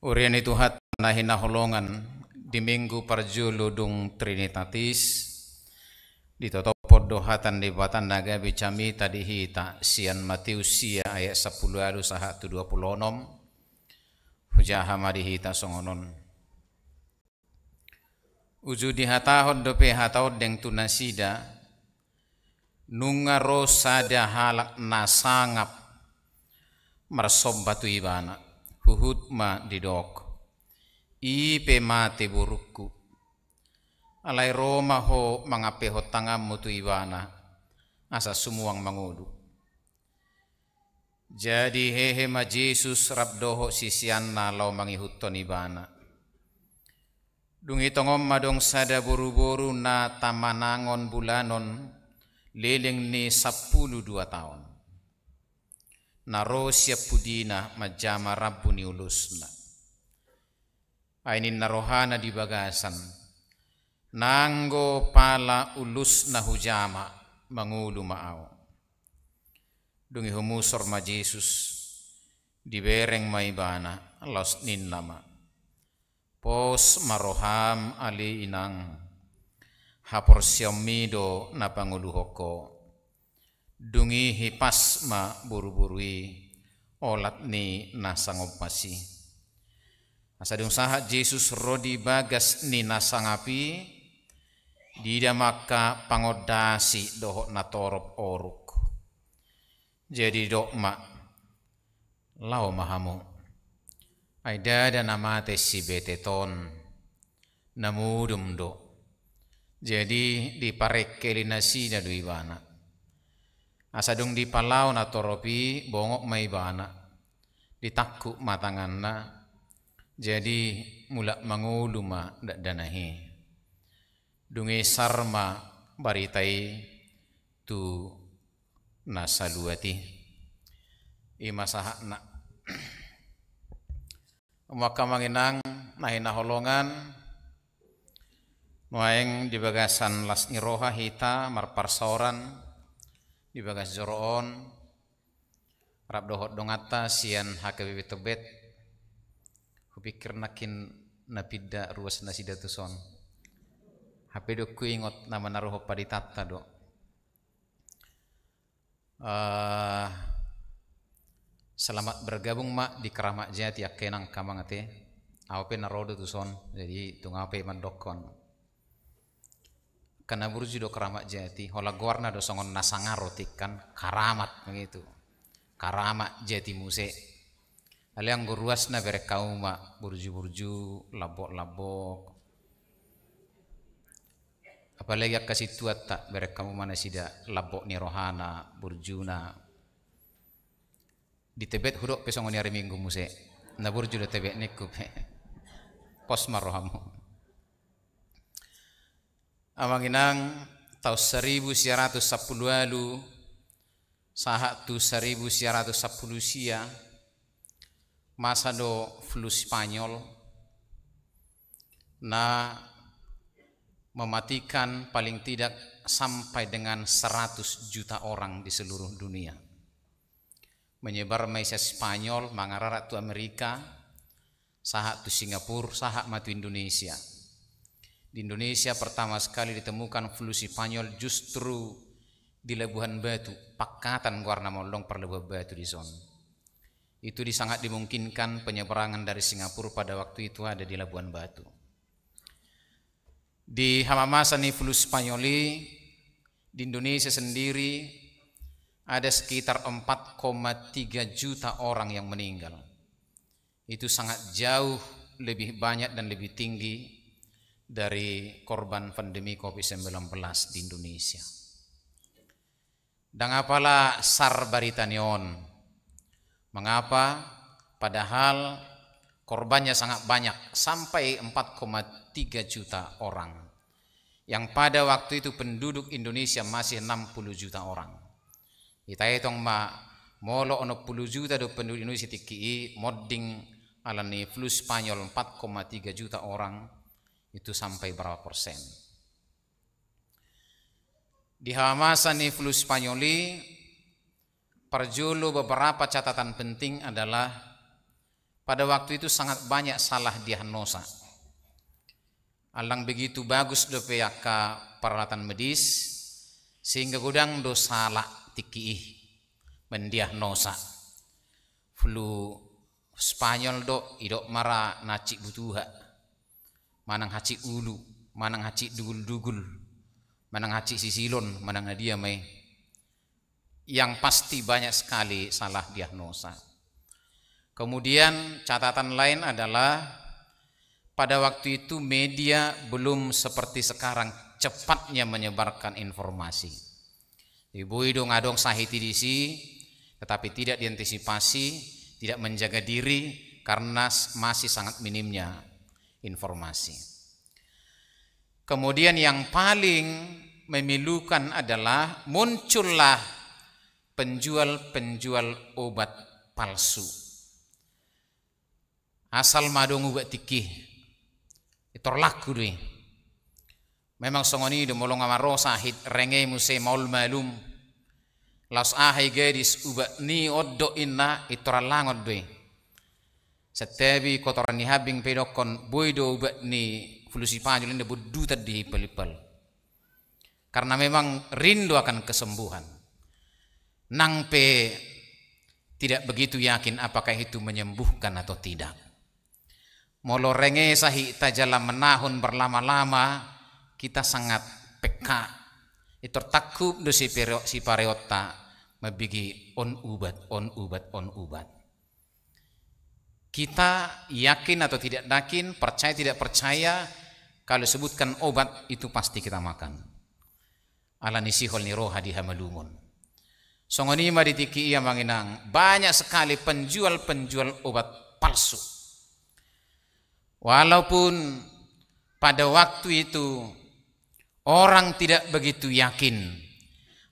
Urian itu hat nahina holongan di minggu ludung trinitatis di ditoto dohatan di batan naga bicami tadi hita sian matiusia ayat sepuluh alu sahat tu 20 onom hujaha madihi hita songonon di hatahon dope hatahon deng tunasida nunga rosa halak nasangap mersom batu ibana Buhut ma didok i pe ma burukku alai roma ho mangape ho tangam mutu iwana asa sumuang mangudu jadi hehe ma Jesus rabdoho sisianna lau mangihuton ibana Dungi tongom madong sada buru-buru na tamanangon bulanon leleng ni sapulu dua tahun. Narosia pudina majama rabbuni ulusna ainin narohana di bagasan nango pala ulusna hujama mangulu maau dungi humusor ma Jesus di bereng maibana los nin lama pos maroham ali inang hapor siamido na panguluhoko hoko dungi hipas ma buru-burui olat nasangop nasangopasi asadung saha Jesus rodi bagas ni nasangapi di maka pangodasi dohok natorop oruk jadi dokma lau mahamu aida dan nama tesi beteton namudum do jadi diparek dan duibana asadung di palau na toropi bongok mai bana ditakku matanganna jadi mula manguluma dak danahi dungi sarma baritai tu nasaluati imasahak nak maka manginang nahina holongan Noeng di bagasan las niroha hita marparsoran di bagas joroon rap dohot dongata sian hakabibi tebet kupikir nakin napida ruas nasida son HP do ku ingot nama naruh padi tata do uh, selamat bergabung mak di keramat jati akenang kamangate awape narodo tuson jadi tungape mandokon karena burji do keramat jati hola gorna do songon nasanga rotik kan karamat begitu karamat jati muse ale guruas ruasna bere kauma burju-burju labok-labok apalagi kasih tua tak bere kauma na sida labok ni rohana burjuna di tebet huruk pesongon hari minggu muse na burju do tebet nikup pos marohamu inang tau seribu siaratus sepuluh alu sahat tu seribu siaratus sepuluh sia masa do flu Spanyol na mematikan paling tidak sampai dengan 100 juta orang di seluruh dunia menyebar Malaysia Spanyol mangararat tu Amerika sahak tu Singapura sahak matu Indonesia di Indonesia pertama sekali ditemukan flu Spanyol justru di Labuhan Batu, Pakatan Warna Molong per Labuhan Batu di zona. Itu sangat dimungkinkan penyeberangan dari Singapura pada waktu itu ada di Labuan Batu. Di Hamamasan flu Spanyoli di Indonesia sendiri ada sekitar 4,3 juta orang yang meninggal. Itu sangat jauh lebih banyak dan lebih tinggi dari korban pandemi COVID-19 di Indonesia. Dan apalah sar baritanion? Mengapa padahal korbannya sangat banyak sampai 4,3 juta orang yang pada waktu itu penduduk Indonesia masih 60 juta orang. Kita hitung ma molo 60 juta do penduduk Indonesia tiki modding alani flu Spanyol 4,3 juta orang itu sampai berapa persen. Di Hamasan flu Spanyoli, perjulu beberapa catatan penting adalah pada waktu itu sangat banyak salah diagnosa. Alang begitu bagus dopeyaka peralatan medis, sehingga gudang dosa lak tiki mendiagnosa flu Spanyol dok idok mara naci butuhak manang haci ulu manang haci dugul-dugul manang haci sisilon manang dia mai yang pasti banyak sekali salah diagnosa kemudian catatan lain adalah pada waktu itu media belum seperti sekarang cepatnya menyebarkan informasi ibu hidung adong sahiti disi tetapi tidak diantisipasi tidak menjaga diri karena masih sangat minimnya informasi. Kemudian yang paling memilukan adalah muncullah penjual-penjual obat palsu. Asal madongu gak tikih. laku deh. Memang songoni de molong amaro sahid renge muse maul malum. Las ahai gadis ubat ni oddo inna langot deh setebi kotoran ni habing pedokon boido ubat ni fulusi panjul ini buddu tadi pelipel Karena memang rindu akan kesembuhan. Nang pe tidak begitu yakin apakah itu menyembuhkan atau tidak. Molo renge sahi tajala menahun berlama-lama kita sangat peka. Itu takut dosi si pareota mebigi on ubat on ubat on ubat. Kita yakin atau tidak yakin, percaya tidak percaya, kalau sebutkan obat itu pasti kita makan. Ala nisihol niroha hamalumun. Songoni maritiki ia manginang, banyak sekali penjual-penjual obat palsu. Walaupun pada waktu itu orang tidak begitu yakin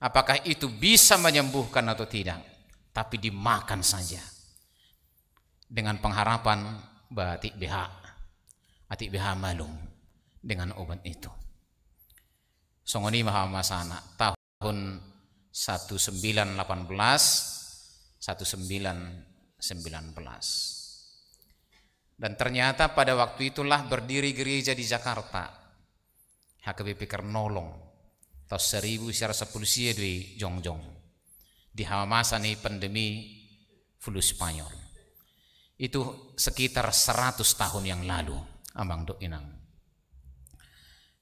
apakah itu bisa menyembuhkan atau tidak, tapi dimakan saja dengan pengharapan batik biha batik biha malum dengan obat itu Songoni Sana tahun 1918 1919 dan ternyata pada waktu itulah berdiri gereja di Jakarta HKBP Kernolong tahun sepuluh di jongjong di sani pandemi flu Spanyol itu sekitar 100 tahun yang lalu, Abang Dok Inang.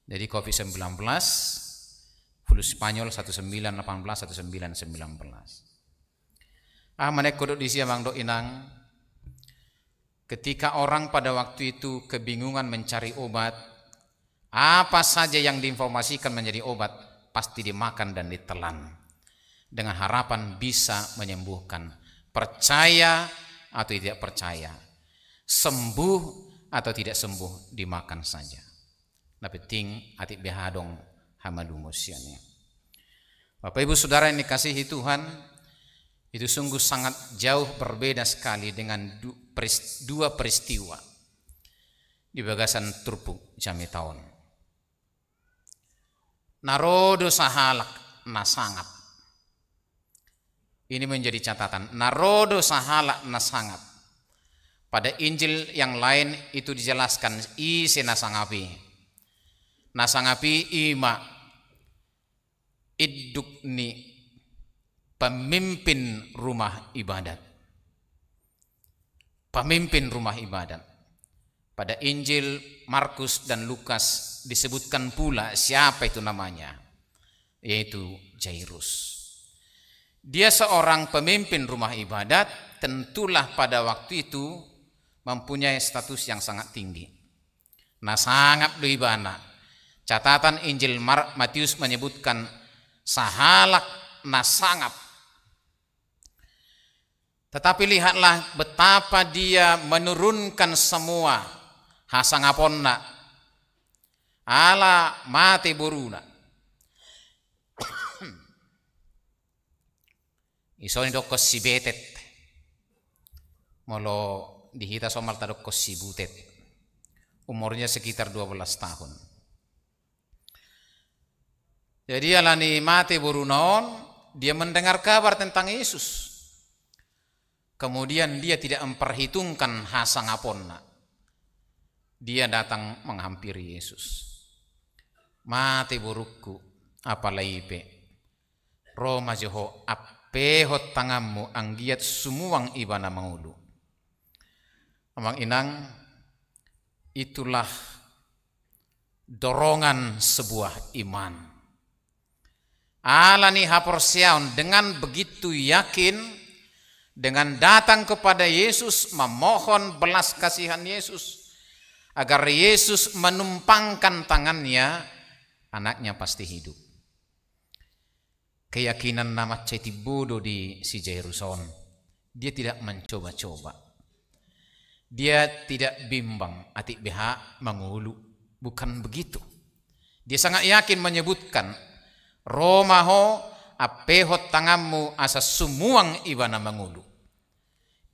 Jadi COVID-19 flu Spanyol 1918 1919. Ah mana kudu di Abang Dok Inang. Ketika orang pada waktu itu kebingungan mencari obat, apa saja yang diinformasikan menjadi obat pasti dimakan dan ditelan dengan harapan bisa menyembuhkan. Percaya atau tidak percaya, sembuh atau tidak sembuh dimakan saja. Tapi ting atik behadong hamadumusyannya. Bapak Ibu Saudara yang dikasihi Tuhan, itu sungguh sangat jauh berbeda sekali dengan dua peristiwa di bagasan Turpuk tahun Narodo sahalak nasangat ini menjadi catatan. Narodo sahala nasangat. Pada Injil yang lain itu dijelaskan isi nasangapi. Nasangapi ima iddukni pemimpin rumah ibadat. Pemimpin rumah ibadat. Pada Injil Markus dan Lukas disebutkan pula siapa itu namanya, yaitu Jairus dia seorang pemimpin rumah ibadat, tentulah pada waktu itu mempunyai status yang sangat tinggi. Nah, sangat duibana. Catatan Injil Matius menyebutkan sahalak nasangap. Tetapi lihatlah betapa dia menurunkan semua hasangaponna ala mati buruna iso isoni dokko sibetet molo di hita somal dokko sibutet umurnya sekitar 12 tahun jadi alani mati burunon, dia mendengar kabar tentang Yesus kemudian dia tidak memperhitungkan aponna dia datang menghampiri Yesus mati burukku apalaipe Roma joho ap pehot tangamu anggiat sumuang ibana mangulu. Amang inang itulah dorongan sebuah iman. Alani haporsiaun dengan begitu yakin dengan datang kepada Yesus memohon belas kasihan Yesus agar Yesus menumpangkan tangannya anaknya pasti hidup keyakinan nama Ceti Budo di si Jeruson, Dia tidak mencoba-coba. Dia tidak bimbang atik BH mengulu. Bukan begitu. Dia sangat yakin menyebutkan Roma apehot tanganmu asa sumuang ibana mengulu.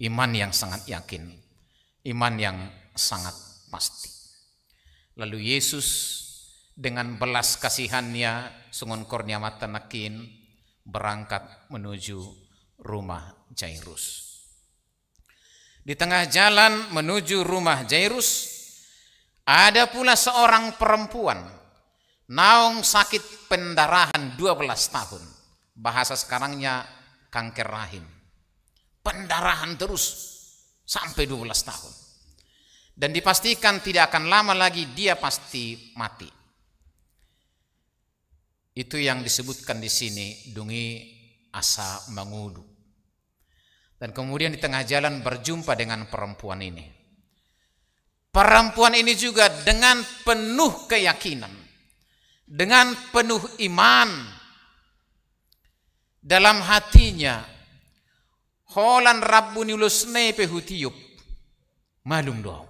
Iman yang sangat yakin. Iman yang sangat pasti. Lalu Yesus dengan belas kasihannya sungon kornia mata nakin berangkat menuju rumah Jairus. Di tengah jalan menuju rumah Jairus, ada pula seorang perempuan naung sakit pendarahan 12 tahun. Bahasa sekarangnya kanker rahim. Pendarahan terus sampai 12 tahun. Dan dipastikan tidak akan lama lagi dia pasti mati. Itu yang disebutkan di sini dungi asa mangudu. Dan kemudian di tengah jalan berjumpa dengan perempuan ini. Perempuan ini juga dengan penuh keyakinan, dengan penuh iman dalam hatinya. Holan Rabbuni lusne pehutiyup. Malum doa.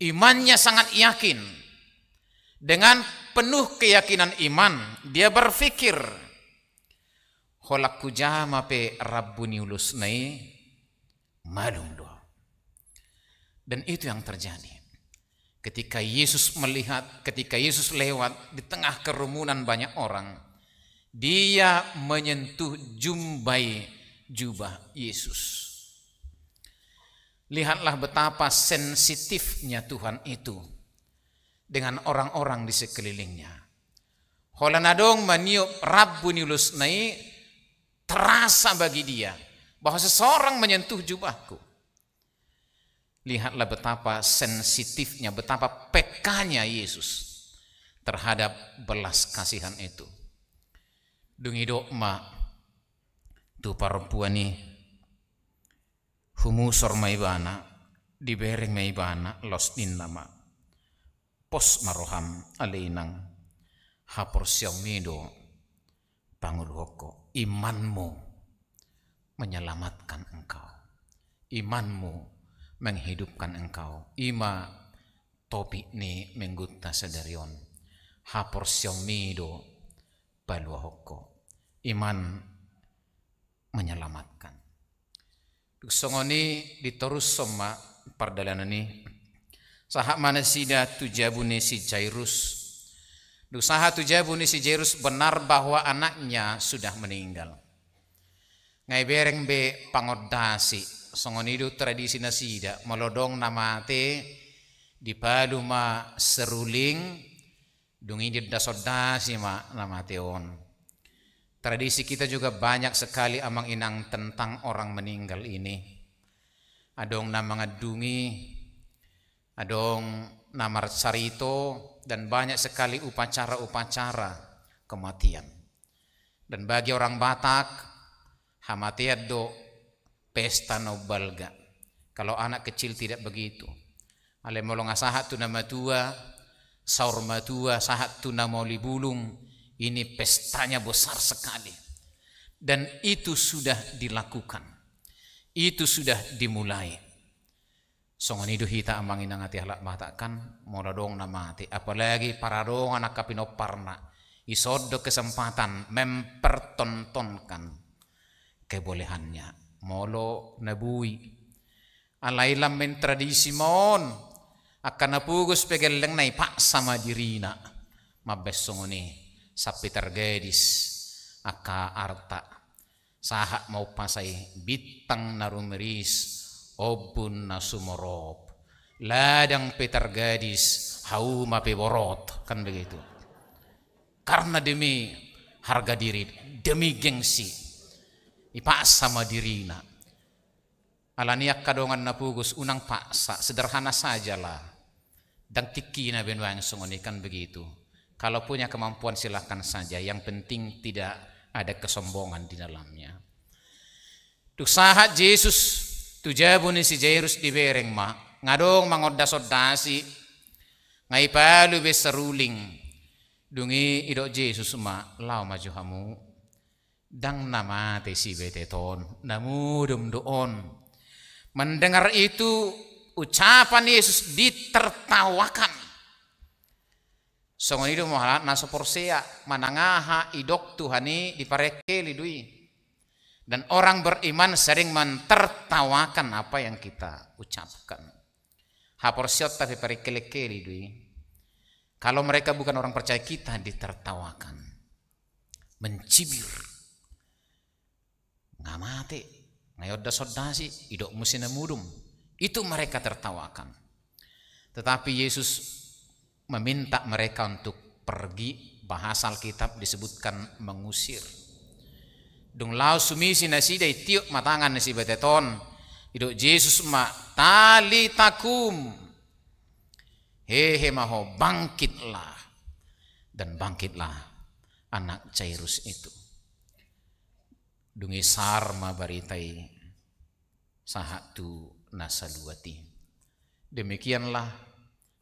Imannya sangat yakin dengan penuh keyakinan iman, dia berfikir kholak jama pe rabbuni ulusnai malum doa. Dan itu yang terjadi. Ketika Yesus melihat, ketika Yesus lewat di tengah kerumunan banyak orang, dia menyentuh jumbai jubah Yesus. Lihatlah betapa sensitifnya Tuhan itu dengan orang-orang di sekelilingnya. Holanadong meniup Rabbun Yulusnai terasa bagi dia bahwa seseorang menyentuh jubahku. Lihatlah betapa sensitifnya, betapa pekanya Yesus terhadap belas kasihan itu. Dungi dokma tu perempuan ni humusor maibana dibering maibana los din lama pos maroham alinang hapor siamido pangurhoko imanmu menyelamatkan engkau imanmu menghidupkan engkau ima topi ni mengguta sedarion hapor siamido baluahoko iman menyelamatkan Songoni diterus soma perdalanan ini Sahak mana sida tujabuni si Jairus. Dusaha tujabuni si Jairus benar bahwa anaknya sudah meninggal. Ngai bereng be pangodasi. hidup tradisi nasi nasida. Melodong nama te di ma seruling dungi di dasodasi ma nama teon. Tradisi kita juga banyak sekali amang inang tentang orang meninggal ini. Adong nama dungi adong namar sarito dan banyak sekali upacara-upacara kematian. Dan bagi orang Batak, hamatiat do pesta nobalga. Kalau anak kecil tidak begitu. Ale molong asahat tu nama tua, saur matua sahat tu nama bulung. Ini pestanya besar sekali. Dan itu sudah dilakukan. Itu sudah dimulai songoni duhi hita amang nga ti halak mata kan dong na mati apalagi para dong anak parna isodo kesempatan mempertontonkan kebolehannya molo nabui alailam men tradisi mon akan napugus pegeleng nai pak sama dirina mabes songoni sapi tergedis aka arta sahak mau pasai bitang narumeris obun nasumorob ladang petar gadis hau mape borot kan begitu karena demi harga diri demi gengsi ipaksa sama dirina alaniak kadongan napugus unang paksa sederhana sajalah dan tikina ben sungoni kan begitu kalau punya kemampuan silahkan saja yang penting tidak ada kesombongan di dalamnya Tuh sahat Yesus tujabuni si jairus di bereng ma ngadong mangodda sodasi ngai palu be seruling dungi ido jesus ma lau maju hamu dang nama te si bete ton namu dum doon mendengar itu ucapan Yesus ditertawakan songon idu mahala nasoporsea manangaha idok tuhani dipareke lidui dan orang beriman sering mentertawakan apa yang kita ucapkan. Haporsiot tapi perikele-kele dui. Kalau mereka bukan orang percaya kita ditertawakan. Mencibir. Nggak mati. Ngayoda sodasi, idok musina mudum. Itu mereka tertawakan. Tetapi Yesus meminta mereka untuk pergi. Bahasa Alkitab disebutkan mengusir dung lau sumisi nasi dai tiuk matangan nasi beteton hidup Yesus ma tali takum hehe maho bangkitlah dan bangkitlah anak cairus itu dungi sarma baritai sahatu nasaluati demikianlah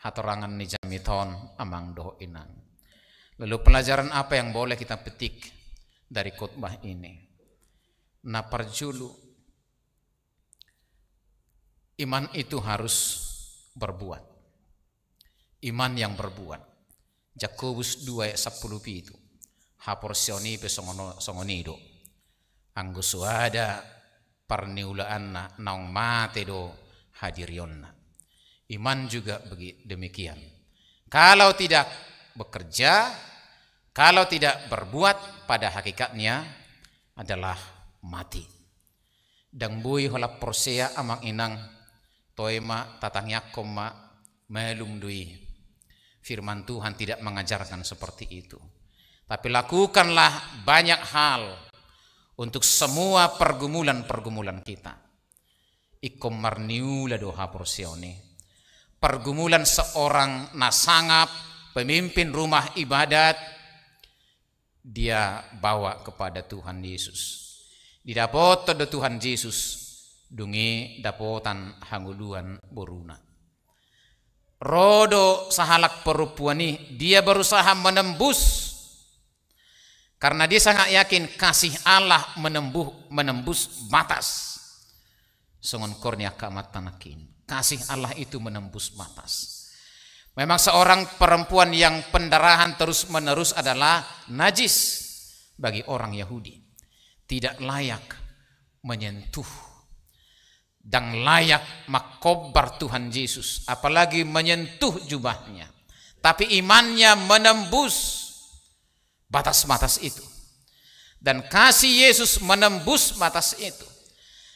hatorangan jamiton amang doho inang lalu pelajaran apa yang boleh kita petik dari khotbah ini naparjulu. Iman itu harus berbuat. Iman yang berbuat. Jakobus 2 ayat 10 itu. Haporsioni pe songono songonido. ada parniulaan naung mate do hadirionna. Iman juga demikian. Kalau tidak bekerja, kalau tidak berbuat pada hakikatnya adalah mati dang bui hola prosea amang inang toema tatang yakom ma melum dui firman Tuhan tidak mengajarkan seperti itu tapi lakukanlah banyak hal untuk semua pergumulan-pergumulan kita ikom marniula doha pergumulan seorang nasangap pemimpin rumah ibadat dia bawa kepada Tuhan Yesus Didapot do Tuhan Yesus dungi dapotan hanguluan boruna. Rodo sahalak perempuan ini dia berusaha menembus karena dia sangat yakin kasih Allah menembus menembus batas. Songon kornia kamat tanakin. Kasih Allah itu menembus batas. Memang seorang perempuan yang pendarahan terus-menerus adalah najis bagi orang Yahudi tidak layak menyentuh dan layak makobar Tuhan Yesus apalagi menyentuh jubahnya tapi imannya menembus batas-batas itu dan kasih Yesus menembus batas itu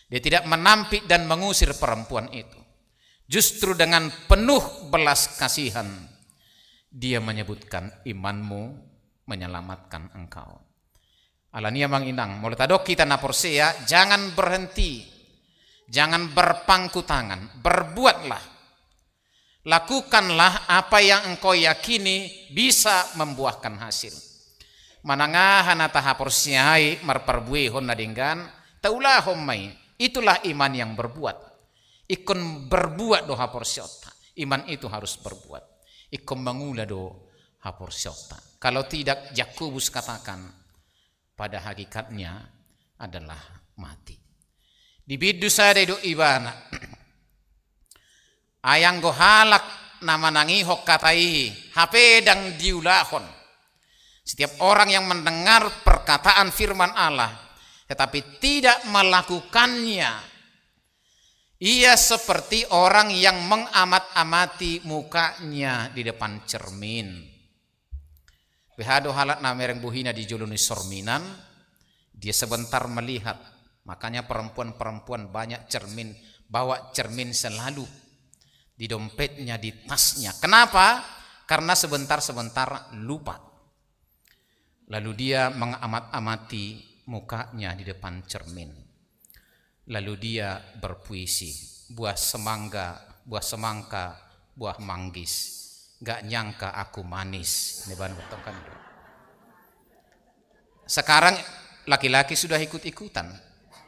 dia tidak menampik dan mengusir perempuan itu justru dengan penuh belas kasihan dia menyebutkan imanmu menyelamatkan engkau Alania Mang Inang, mulai kita kita saya jangan berhenti, jangan berpangku tangan, berbuatlah. Lakukanlah apa yang engkau yakini bisa membuahkan hasil. mananga hana taha porsiai merperbui honna dinggan, taulah hommai, itulah iman yang berbuat. Ikon berbuat doha porsiota, iman itu harus berbuat. Ikon mengula do hapor Kalau tidak Yakobus katakan pada hakikatnya adalah mati. Di bidu saya do ibana. Ayang go halak nama nangi hok katai hp dang diulahon. Setiap orang yang mendengar perkataan firman Allah tetapi tidak melakukannya ia seperti orang yang mengamat-amati mukanya di depan cermin. Pihado halat na mereng buhina dijuluni sorminan. Dia sebentar melihat. Makanya perempuan-perempuan banyak cermin. Bawa cermin selalu. Di dompetnya, di tasnya. Kenapa? Karena sebentar-sebentar lupa. Lalu dia mengamat-amati mukanya di depan cermin. Lalu dia berpuisi. Buah semangka, buah semangka, buah manggis Gak nyangka aku manis. Ini bahan kan? Sekarang laki-laki sudah ikut-ikutan.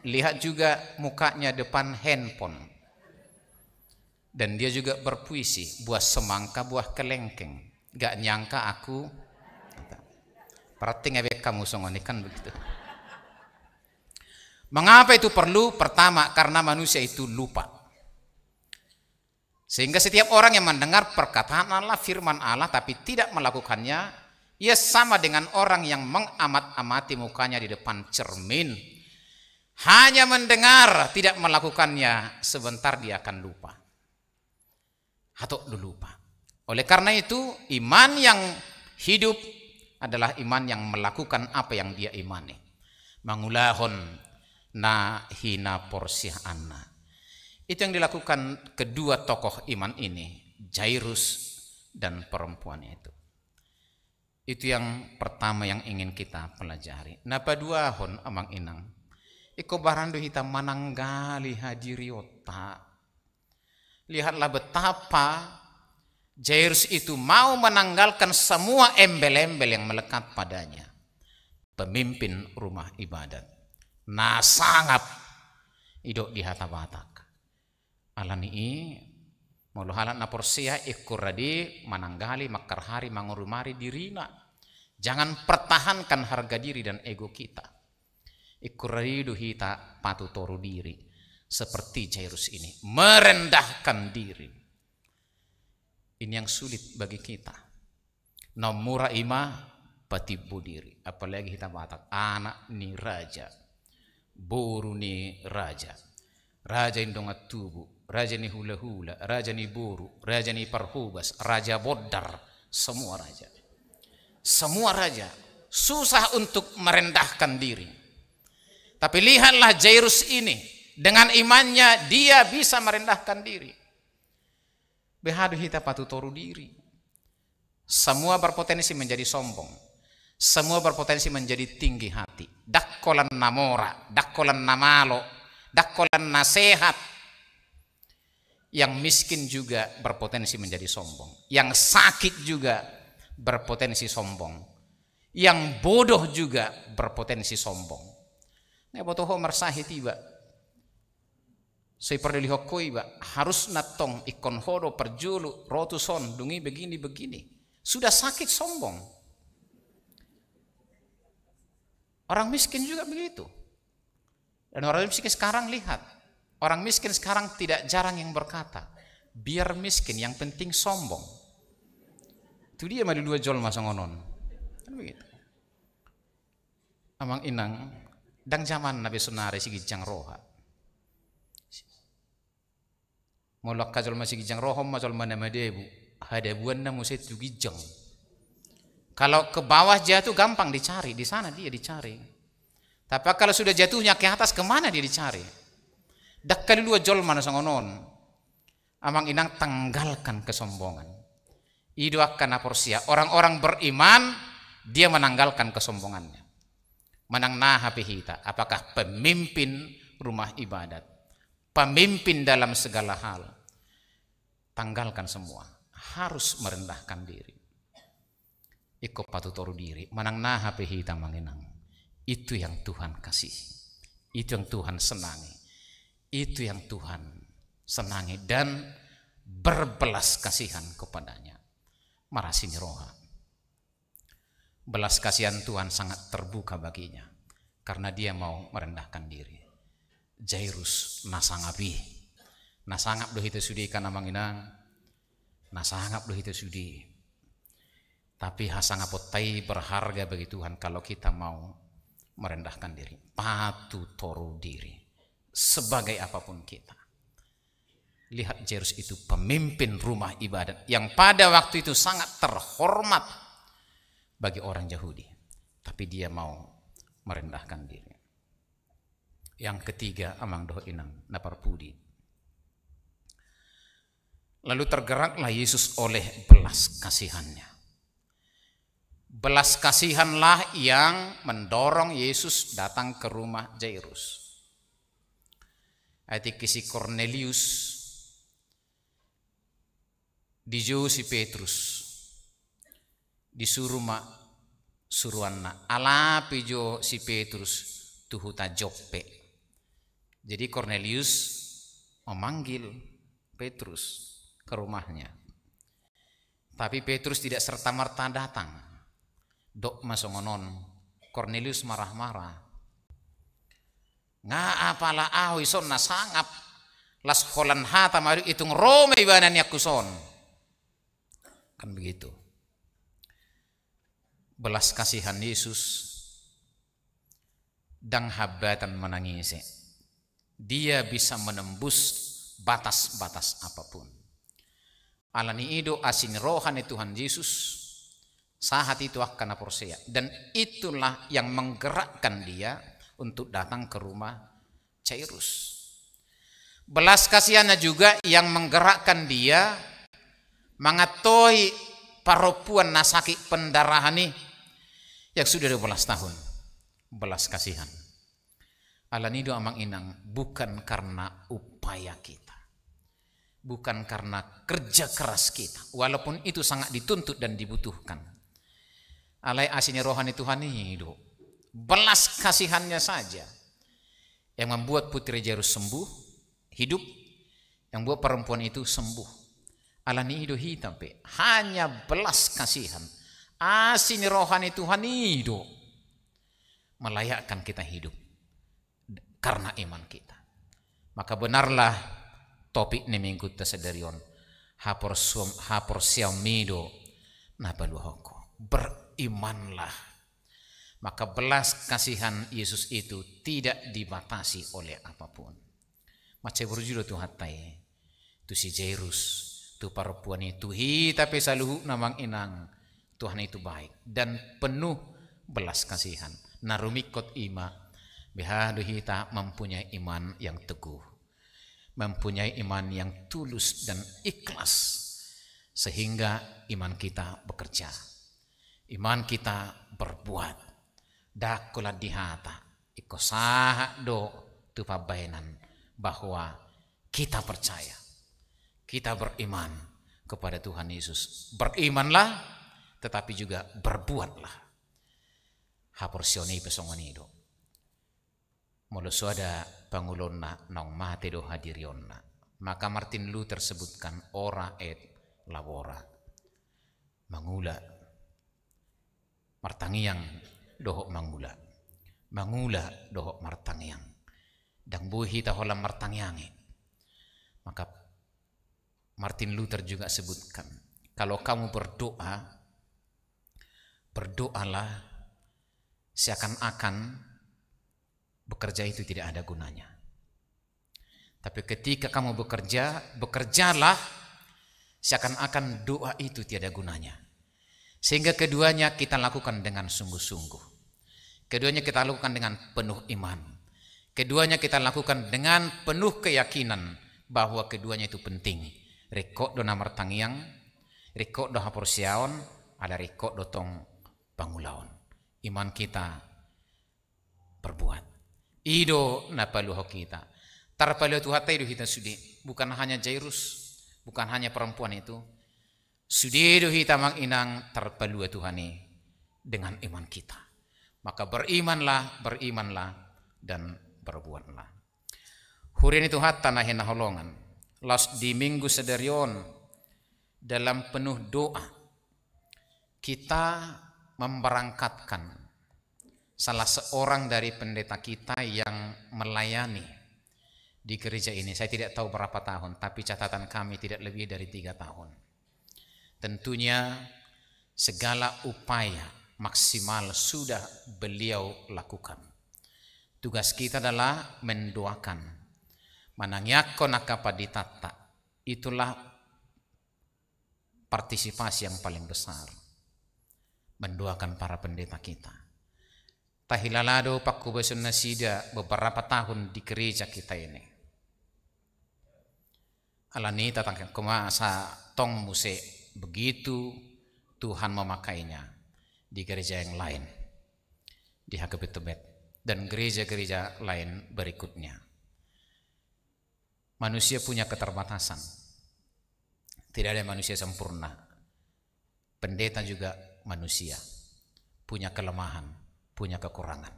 Lihat juga mukanya depan handphone. Dan dia juga berpuisi, buah semangka, buah kelengkeng. Gak nyangka aku Perhatikan ngewek kamu kan begitu. Mengapa itu perlu? Pertama, karena manusia itu lupa. Sehingga setiap orang yang mendengar perkataan Allah, firman Allah, tapi tidak melakukannya, ia sama dengan orang yang mengamat-amati mukanya di depan cermin. Hanya mendengar, tidak melakukannya, sebentar dia akan lupa. Atau lupa. Oleh karena itu, iman yang hidup adalah iman yang melakukan apa yang dia imani. Mangulahon na hina porsih anak. Itu yang dilakukan kedua tokoh iman ini, Jairus dan perempuan itu. Itu yang pertama yang ingin kita pelajari. Napa dua hon amang inang. Iko barandu hitam mananggali hadiriota. Lihatlah betapa Jairus itu mau menanggalkan semua embel-embel yang melekat padanya. Pemimpin rumah ibadat. Nah sangat hidup di hata batak alani mulu halan na porsia ikuradi mananggali hari mangurumari dirina jangan pertahankan harga diri dan ego kita ikuradi duhita patu toru diri seperti Jairus ini merendahkan diri ini yang sulit bagi kita Namura ima patibu diri apalagi kita batak anak ni raja buru ni raja raja indonga tubuh Rajani hula hula, Rajani buru, Rajani parhubas, Raja bodar, semua raja. Semua raja susah untuk merendahkan diri. Tapi lihatlah Jairus ini, dengan imannya dia bisa merendahkan diri. Behadu hita patut toru diri. Semua berpotensi menjadi sombong. Semua berpotensi menjadi tinggi hati. Dakolan namora, Dakolan namalo, Dakolan nasihat. Yang miskin juga berpotensi menjadi sombong. Yang sakit juga berpotensi sombong. Yang bodoh juga berpotensi sombong. Omar mersahi tiba. Saya Seperti koi, pak harus natong ikon hodo perjulu rotuson dungi begini begini. Sudah sakit sombong. Orang miskin juga begitu. Dan orang miskin sekarang lihat Orang miskin sekarang tidak jarang yang berkata, biar miskin yang penting sombong. Itu dia madu dua jol masang onon. Kan begitu. Amang inang, dang zaman Nabi Sunari si gijang roha. Mulak kajol masih gijang rohom masol mana madebu. Hadabuan namu setu tu gijang. Kalau ke bawah jatuh gampang dicari, di sana dia dicari. Tapi kalau sudah jatuhnya ke atas kemana dia dicari? dakkali lua jol mana songonon amang inang tanggalkan kesombongan idu akan aporsia orang-orang beriman dia menanggalkan kesombongannya manang naha apakah pemimpin rumah ibadat pemimpin dalam segala hal tanggalkan semua harus merendahkan diri iko patutoru diri manang naha pihita manginang itu yang Tuhan kasih itu yang Tuhan senangi itu yang Tuhan senangi dan berbelas kasihan kepadanya. Marasini roha. Belas kasihan Tuhan sangat terbuka baginya karena dia mau merendahkan diri. Jairus nasangapi. Nasangap doh itu sudi karena manginang. Nasangap doh itu sudi. Tapi hasangapotai berharga bagi Tuhan kalau kita mau merendahkan diri. Patu toru diri sebagai apapun kita. Lihat Jairus itu pemimpin rumah ibadat yang pada waktu itu sangat terhormat bagi orang Yahudi. Tapi dia mau merendahkan diri. Yang ketiga, amang doh inang napar pudi. Lalu tergeraklah Yesus oleh belas kasihannya. Belas kasihanlah yang mendorong Yesus datang ke rumah Jairus. Etikisi Cornelius dijo si Petrus disuruh mak nak ala pijo si Petrus ta jokpe jadi Cornelius memanggil Petrus ke rumahnya tapi Petrus tidak serta-merta datang dok masongonon Cornelius marah-marah Nga apala ahoy son na sangap. Las holan hata mari itung rome ibanan niya kuson. Kan begitu. Belas kasihan Yesus dang habatan menangisi. Dia bisa menembus batas-batas apapun. Alani ido asin rohani Tuhan Yesus saat itu akan porsia dan itulah yang menggerakkan dia untuk datang ke rumah Cairus. Belas kasihannya juga yang menggerakkan dia mengatoi perempuan nasaki pendarahan ini yang sudah 12 tahun. Belas kasihan. Allah doa amang inang bukan karena upaya kita. Bukan karena kerja keras kita. Walaupun itu sangat dituntut dan dibutuhkan. Alai asini rohani Tuhan ini hidup belas kasihannya saja yang membuat putri Jairus sembuh, hidup, yang buat perempuan itu sembuh. Alani hidup hitam pe. Hanya belas kasihan. Asini rohani Tuhan hidup. Melayakkan kita hidup. Karena iman kita. Maka benarlah topik ini minggu tesedarion. Hapor, suam, hapor napa Nabaluhoko. Berimanlah maka belas kasihan Yesus itu tidak dibatasi oleh apapun. Macam berjudul tu hatai. Tu si Jairus, tu perempuan itu hi tapi saluhu namang inang. Tuhan itu baik dan penuh belas kasihan. Narumikot ima bihaduhi tak mempunyai iman yang teguh. Mempunyai iman yang tulus dan ikhlas sehingga iman kita bekerja. Iman kita berbuat dakula dihata iko saha do tu pabainan bahwa kita percaya kita beriman kepada Tuhan Yesus berimanlah tetapi juga berbuatlah haporsioni sioni pesongoni do molosu ada pangulonna nong mate do hadirionna maka Martin Luther tersebutkan ora et labora mangula martangi yang dohok mangula mangula dohok martangyang dang buhi taholam martangyangi maka Martin Luther juga sebutkan kalau kamu berdoa berdoalah seakan-akan bekerja itu tidak ada gunanya tapi ketika kamu bekerja bekerjalah seakan-akan doa itu tiada gunanya sehingga keduanya kita lakukan dengan sungguh-sungguh Keduanya kita lakukan dengan penuh iman. Keduanya kita lakukan dengan penuh keyakinan bahwa keduanya itu penting. Rekod do namar tangiang, rekod do haporsiaon, ada rekod do tong pangulaon. Iman kita perbuat. Ido napaluho kita. Tarpaluho Tuhan itu kita sudi. Bukan hanya Jairus, bukan hanya perempuan itu. Sudi do kita mang inang tarpaluho Tuhan dengan iman kita. Maka berimanlah, berimanlah dan berbuatlah. Hurin itu hatta nahina holongan. Las di minggu sederion dalam penuh doa kita memberangkatkan salah seorang dari pendeta kita yang melayani di gereja ini. Saya tidak tahu berapa tahun, tapi catatan kami tidak lebih dari tiga tahun. Tentunya segala upaya maksimal sudah beliau lakukan. Tugas kita adalah mendoakan. Manangyakon tata, Itulah partisipasi yang paling besar. Mendoakan para pendeta kita. Tahilalado pakubesun nasida beberapa tahun di gereja kita ini. Alani tatangkan kumasa tong musik begitu Tuhan memakainya di gereja yang lain di HKB Tebet dan gereja-gereja lain berikutnya. Manusia punya keterbatasan. Tidak ada manusia sempurna. Pendeta juga manusia. Punya kelemahan, punya kekurangan.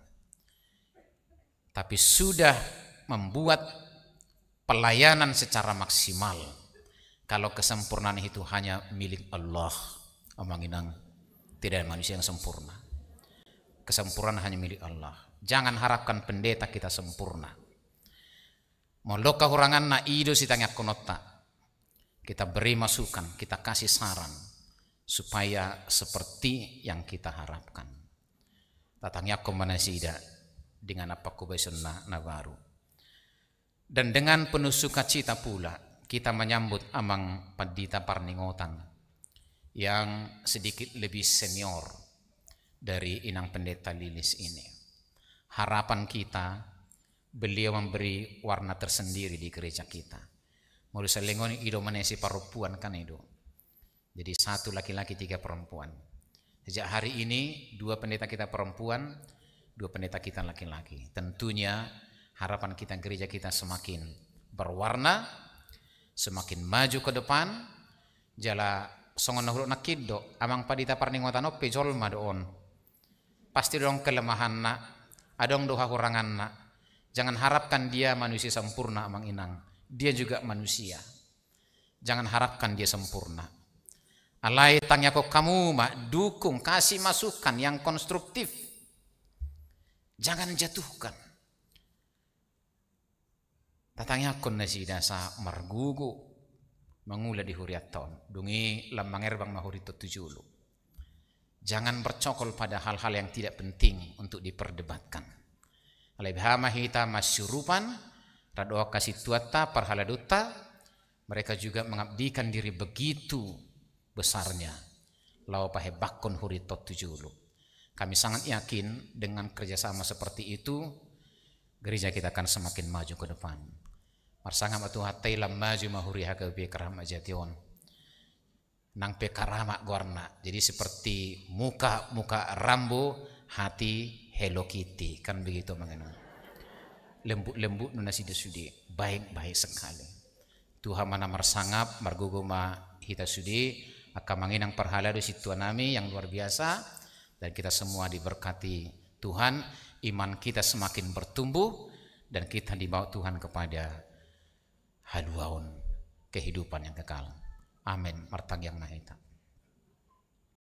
Tapi sudah membuat pelayanan secara maksimal. Kalau kesempurnaan itu hanya milik Allah. omonginang tidak ada manusia yang sempurna. Kesempurnaan hanya milik Allah. Jangan harapkan pendeta kita sempurna. Mondok kekurangan na ido sitangnya konota. Kita beri masukan, kita kasih saran supaya seperti yang kita harapkan. Tatangnya kombinasi ida dengan apa kubai sunnah nabaru. Dan dengan penuh sukacita pula kita menyambut amang pendita parningotan yang sedikit lebih senior dari Inang Pendeta Lilis ini. Harapan kita beliau memberi warna tersendiri di gereja kita. Mulu selengon ido menesi perempuan kan itu. Jadi satu laki-laki tiga perempuan. Sejak hari ini dua pendeta kita perempuan, dua pendeta kita laki-laki. Tentunya harapan kita gereja kita semakin berwarna, semakin maju ke depan, jala songon nahulu nakid do amang padita parningotano pejol ma doon pasti dong kelemahan nak adong doha kurangan nak jangan harapkan dia manusia sempurna amang inang dia juga manusia jangan harapkan dia sempurna alai tangnya kok kamu mak dukung kasih masukan yang konstruktif jangan jatuhkan tatangnya kon nasi dasa margugu mengula di huriaton dungi lamangerbang bang mahurito tujulu jangan bercokol pada hal-hal yang tidak penting untuk diperdebatkan alebhama hita masyurupan radoa kasih tuata parhaladuta, mereka juga mengabdikan diri begitu besarnya lau pahebakon hurito tujulu kami sangat yakin dengan kerjasama seperti itu gereja kita akan semakin maju ke depan mar sangam atu hatai lam maju mahuri haka bi karama jation nang pe karama gorna jadi seperti muka muka rambu hati Hello Kitty kan begitu mengenai lembut-lembut nunasi sudi, baik-baik sekali tuha mana marsangap marguguma hita sudi akan manginang perhala di situanami yang luar biasa dan kita semua diberkati Tuhan iman kita semakin bertumbuh dan kita dibawa Tuhan kepada Haluan kehidupan yang kekal. Amin. Martang yang Maha